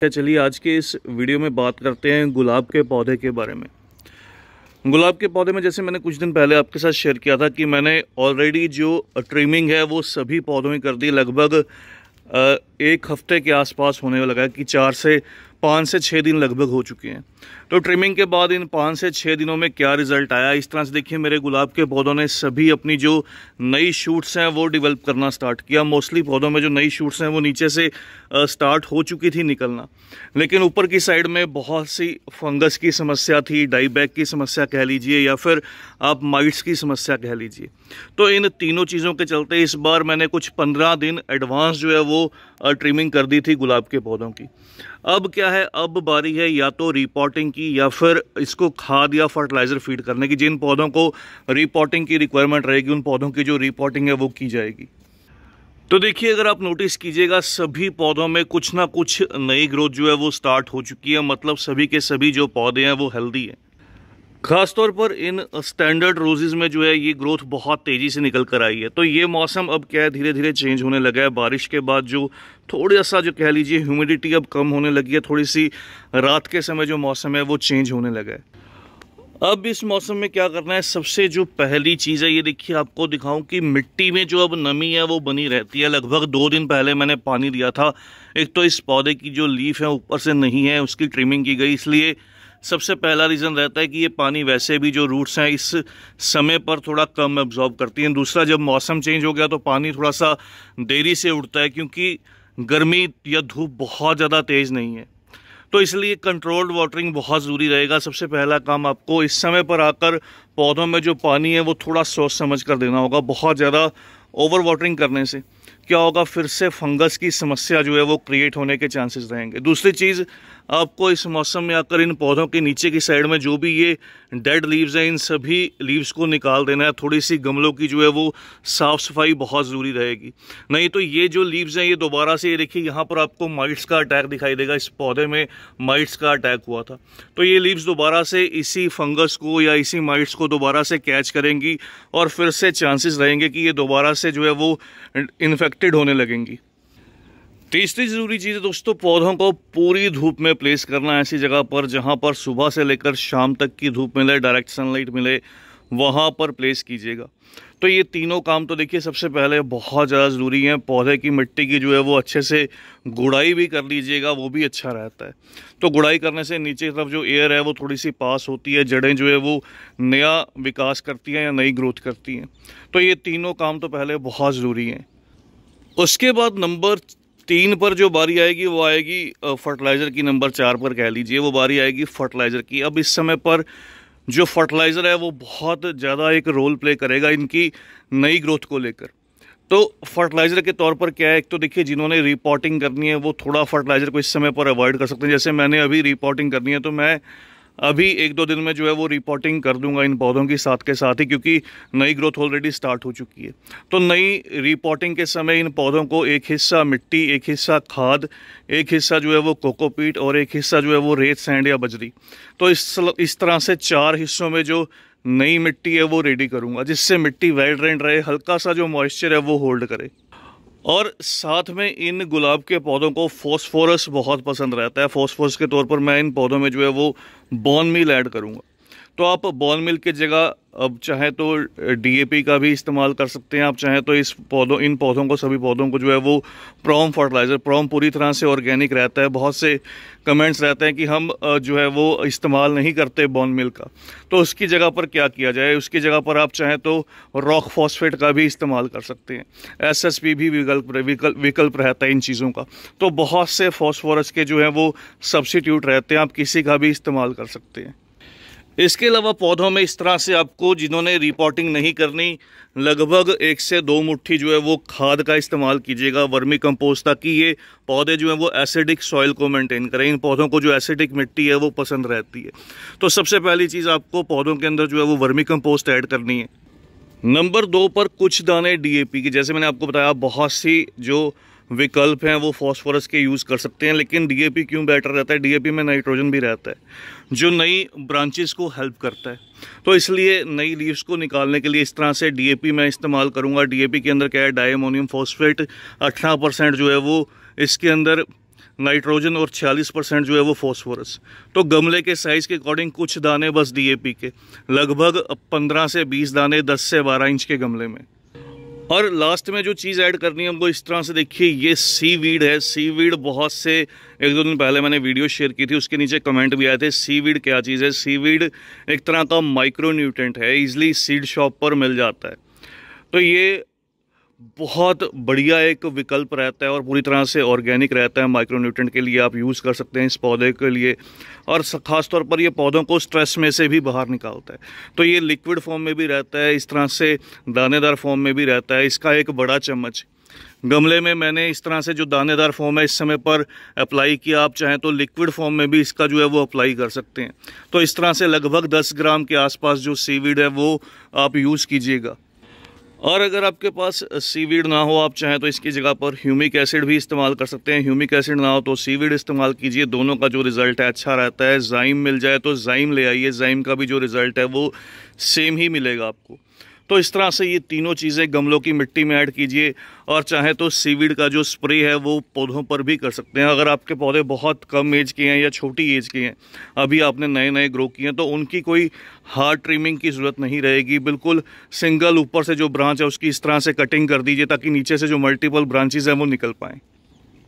क्या अच्छा, चलिए आज के इस वीडियो में बात करते हैं गुलाब के पौधे के बारे में गुलाब के पौधे में जैसे मैंने कुछ दिन पहले आपके साथ शेयर किया था कि मैंने ऑलरेडी जो ट्रिमिंग है वो सभी पौधों में कर दी लगभग एक हफ्ते के आसपास होने लगा है कि चार से पाँच से छः दिन लगभग हो चुके हैं तो ट्रिमिंग के बाद इन पाँच से छः दिनों में क्या रिजल्ट आया इस तरह से देखिए मेरे गुलाब के पौधों ने सभी अपनी जो नई शूट्स हैं वो डेवलप करना स्टार्ट किया मोस्टली पौधों में जो नई शूट्स हैं वो नीचे से स्टार्ट हो चुकी थी निकलना लेकिन ऊपर की साइड में बहुत सी फंगस की समस्या थी डाईबैक की समस्या कह लीजिए या फिर आप माइट्स की समस्या कह लीजिए तो इन तीनों चीज़ों के चलते इस बार मैंने कुछ पंद्रह दिन एडवांस जो है वो ट्रिमिंग कर दी थी गुलाब के पौधों की अब क्या है अब बारी है या तो रिपोर्टिंग की या फिर इसको खाद या फर्टिलाइज़र फीड करने की जिन पौधों को रिपोर्टिंग की रिक्वायरमेंट रहेगी उन पौधों की जो रिपोर्टिंग है वो की जाएगी तो देखिए अगर आप नोटिस कीजिएगा सभी पौधों में कुछ ना कुछ नई ग्रोथ जो है वो स्टार्ट हो चुकी है मतलब सभी के सभी जो पौधे हैं वो हेल्दी हैं खासतौर पर इन स्टैंडर्ड रोजेज में जो है ये ग्रोथ बहुत तेज़ी से निकल कर आई है तो ये मौसम अब क्या है धीरे धीरे चेंज होने लगा है बारिश के बाद जो थोड़ा सा जो कह लीजिए ह्यूमिडिटी अब कम होने लगी है थोड़ी सी रात के समय जो मौसम है वो चेंज होने लगा है अब इस मौसम में क्या करना है सबसे जो पहली चीज़ है ये देखिए आपको दिखाऊं कि मिट्टी में जो अब नमी है वो बनी रहती है लगभग दो दिन पहले मैंने पानी दिया था एक तो इस पौधे की जो लीफ है ऊपर से नहीं है उसकी ट्रिमिंग की गई इसलिए सबसे पहला रीज़न रहता है कि ये पानी वैसे भी जो रूट्स हैं इस समय पर थोड़ा कम एब्जॉर्ब करती हैं दूसरा जब मौसम चेंज हो गया तो पानी थोड़ा सा देरी से उड़ता है क्योंकि गर्मी या धूप बहुत ज़्यादा तेज़ नहीं है तो इसलिए कंट्रोल्ड वाटरिंग बहुत ज़रूरी रहेगा सबसे पहला काम आपको इस समय पर आकर पौधों में जो पानी है वो थोड़ा सोच समझ कर देना होगा बहुत ज़्यादा ओवर वाटरिंग करने से क्या होगा फिर से फंगस की समस्या जो है वो क्रिएट होने के चांसेस रहेंगे दूसरी चीज़ आपको इस मौसम में आकर इन पौधों के नीचे की साइड में जो भी ये डेड लीव्स हैं इन सभी लीव्स को निकाल देना है थोड़ी सी गमलों की जो है वो साफ़ सफाई बहुत ज़रूरी रहेगी नहीं तो ये जो लीव्स हैं ये दोबारा से ये देखिए यहाँ पर आपको माइट्स का अटैक दिखाई देगा इस पौधे में माइट्स का अटैक हुआ था तो ये लीव्स दोबारा से इसी फंगस को या इसी माइट्स को दोबारा से कैच करेंगी और फिर से चांसेस रहेंगे कि ये दोबारा से जो है वो इन इन्फेक्टेड होने लगेंगी तीसरी जरूरी चीज़ दोस्तों पौधों को पूरी धूप में प्लेस करना ऐसी जगह पर जहाँ पर सुबह से लेकर शाम तक की धूप मिले डायरेक्ट सनलाइट मिले वहाँ पर प्लेस कीजिएगा तो ये तीनों काम तो देखिए सबसे पहले बहुत ज़्यादा ज़रूरी है पौधे की मिट्टी की जो है वो अच्छे से गुड़ाई भी कर लीजिएगा वो भी अच्छा रहता है तो गुड़ाई करने से नीचे की तरफ जो एयर है वो थोड़ी सी पास होती है जड़ें जो है वो नया विकास करती हैं या नई ग्रोथ करती हैं तो ये तीनों काम तो पहले बहुत ज़रूरी हैं उसके बाद नंबर तीन पर जो बारी आएगी वो आएगी फर्टिलाइज़र की नंबर चार पर कह लीजिए वो बारी आएगी फर्टिलाइज़र की अब इस समय पर जो फर्टिलाइज़र है वो बहुत ज़्यादा एक रोल प्ले करेगा इनकी नई ग्रोथ को लेकर तो फर्टिलाइज़र के तौर पर क्या है एक तो देखिए जिन्होंने रिपोर्टिंग करनी है वो थोड़ा फर्टिलाइज़र को इस समय पर अवॉइड कर सकते हैं जैसे मैंने अभी रिपोर्टिंग करनी है तो मैं अभी एक दो दिन में जो है वो रिपोर्टिंग कर दूंगा इन पौधों की साथ के साथ ही क्योंकि नई ग्रोथ ऑलरेडी स्टार्ट हो चुकी है तो नई रिपोर्टिंग के समय इन पौधों को एक हिस्सा मिट्टी एक हिस्सा खाद एक हिस्सा जो है वो कोकोपीट और एक हिस्सा जो है वो रेत सैंड या बजरी तो इस इस तरह से चार हिस्सों में जो नई मिट्टी है वो रेडी करूँगा जिससे मिट्टी वेल ड्रेन रहे हल्का सा जो मॉइस्चर है वो होल्ड करे और साथ में इन गुलाब के पौधों को फॉस्फोरस बहुत पसंद रहता है फॉस्फोरस के तौर पर मैं इन पौधों में जो है वो बॉन मिल ऐड करूँगा तो आप बॉन मिल की जगह अब चाहे तो डीएपी का भी इस्तेमाल कर सकते हैं आप चाहे तो इस पौधों इन पौधों को सभी पौधों को जो है वो प्रॉम फर्टिलाइज़र प्रॉम पूरी तरह से ऑर्गेनिक रहता है बहुत से कमेंट्स रहते हैं कि हम जो है वो इस्तेमाल नहीं करते बॉन मिल का तो उसकी जगह पर क्या किया जाए उसकी जगह पर आप चाहें तो रॉक फॉस्फेट का भी इस्तेमाल कर सकते हैं एस भी विकल्प विकल्प विकल्प रहता है इन चीज़ों का तो बहुत से फॉस्फोरस के जो है वो सब्सिट्यूट रहते हैं आप किसी का भी इस्तेमाल कर सकते हैं इसके अलावा पौधों में इस तरह से आपको जिन्होंने रिपोर्टिंग नहीं करनी लगभग एक से दो मुट्ठी जो है वो खाद का इस्तेमाल कीजिएगा वर्मी कंपोस्ट ताकि ये पौधे जो हैं वो एसिडिक सॉइल को मेंटेन करें इन पौधों को जो एसिडिक मिट्टी है वो पसंद रहती है तो सबसे पहली चीज़ आपको पौधों के अंदर जो है वो वर्मी कम्पोस्ट ऐड करनी है नंबर दो पर कुछ दाने डी के जैसे मैंने आपको बताया बहुत सी जो विकल्प हैं वो फॉस्फोरस के यूज़ कर सकते हैं लेकिन डीएपी क्यों बेटर रहता है डीएपी में नाइट्रोजन भी रहता है जो नई ब्रांचेस को हेल्प करता है तो इसलिए नई लीव्स को निकालने के लिए इस तरह से डीएपी मैं इस्तेमाल करूँगा पी के अंदर क्या है डायमोनियम फॉस्फेट अठारह परसेंट जो है वो इसके अंदर नाइट्रोजन और छियालीस परसेंट जो है वो फॉस्फोरस तो गमले के साइज़ के अकॉर्डिंग कुछ दाने बस डीएपी के लगभग 15 से 20 दाने 10 से 12 इंच के गमले में और लास्ट में जो चीज़ ऐड करनी है हमको इस तरह से देखिए ये सी वीड है सी वीड बहुत से एक दो दिन पहले मैंने वीडियो शेयर की थी उसके नीचे कमेंट भी आए थे सी वीड क्या चीज़ है सी वीड एक तरह का माइक्रो न्यूट्रेंट है ईजिली सीड शॉप पर मिल जाता है तो ये बहुत बढ़िया एक विकल्प रहता है और पूरी तरह से ऑर्गेनिक रहता है माइक्रोन्यूट्रेंट के लिए आप यूज़ कर सकते हैं इस पौधे के लिए और ख़ास तौर पर ये पौधों को स्ट्रेस में से भी बाहर निकालता है तो ये लिक्विड फॉर्म में भी रहता है इस तरह से दानेदार फॉर्म में भी रहता है इसका एक बड़ा चम्मच गमले में मैंने इस तरह से जो दानेदार फॉर्म है इस समय पर अप्लाई किया आप चाहें तो लिक्विड फॉर्म में भी इसका जो है वो अप्लाई कर सकते हैं तो इस तरह से लगभग 10 ग्राम के आसपास जो सीविड है वो आप यूज़ कीजिएगा और अगर आपके पास सीवीड ना हो आप चाहें तो इसकी जगह पर ह्यूमिक एसिड भी इस्तेमाल कर सकते हैं ह्यूमिक एसिड ना हो तो सीवीड इस्तेमाल कीजिए दोनों का जो रिज़ल्ट है अच्छा रहता है जाइम मिल जाए तो जाइम ले आइए जाइम का भी जो रिज़ल्ट है वो सेम ही मिलेगा आपको तो इस तरह से ये तीनों चीज़ें गमलों की मिट्टी में ऐड कीजिए और चाहे तो सीवीड का जो स्प्रे है वो पौधों पर भी कर सकते हैं अगर आपके पौधे बहुत कम एज के हैं या छोटी एज के हैं अभी आपने नए नए ग्रो किए हैं तो उनकी कोई हार्ड ट्रिमिंग की ज़रूरत नहीं रहेगी बिल्कुल सिंगल ऊपर से जो ब्रांच है उसकी इस तरह से कटिंग कर दीजिए ताकि नीचे से जो मल्टीपल ब्रांचेज हैं वो निकल पाएँ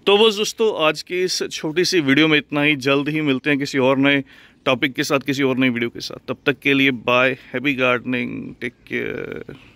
तो बस दोस्तों आज की इस छोटी सी वीडियो में इतना ही जल्द ही मिलते हैं किसी और नए टॉपिक के साथ किसी और नई वीडियो के साथ तब तक के लिए bye happy gardening take care